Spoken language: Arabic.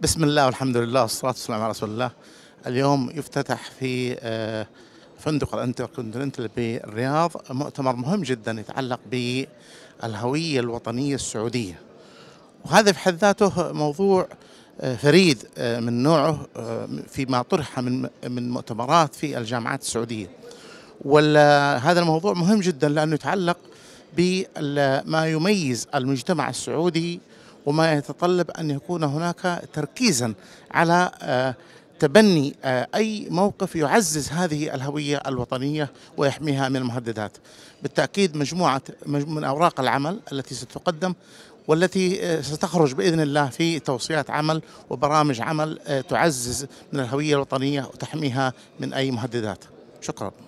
بسم الله والحمد لله والصلاة والسلام على رسول الله اليوم يفتتح في آه، فندق الانتركونتيننتال بالرياض مؤتمر مهم جدا يتعلق بالهوية الوطنية السعودية وهذا في حد ذاته موضوع آه، فريد آه، من نوعه فيما طرح من من مؤتمرات في الجامعات السعودية وهذا هذا الموضوع مهم جدا لأنه يتعلق بما يميز المجتمع السعودي وما يتطلب أن يكون هناك تركيزا على آه، تبني آه، أي موقف يعزز هذه الهوية الوطنية ويحميها من المهددات بالتأكيد مجموعة من أوراق العمل التي ستقدم والتي آه، ستخرج باذن الله في توصيات عمل وبرامج عمل تعزز من الهويه الوطنيه وتحميها من اي مهددات. شكرا.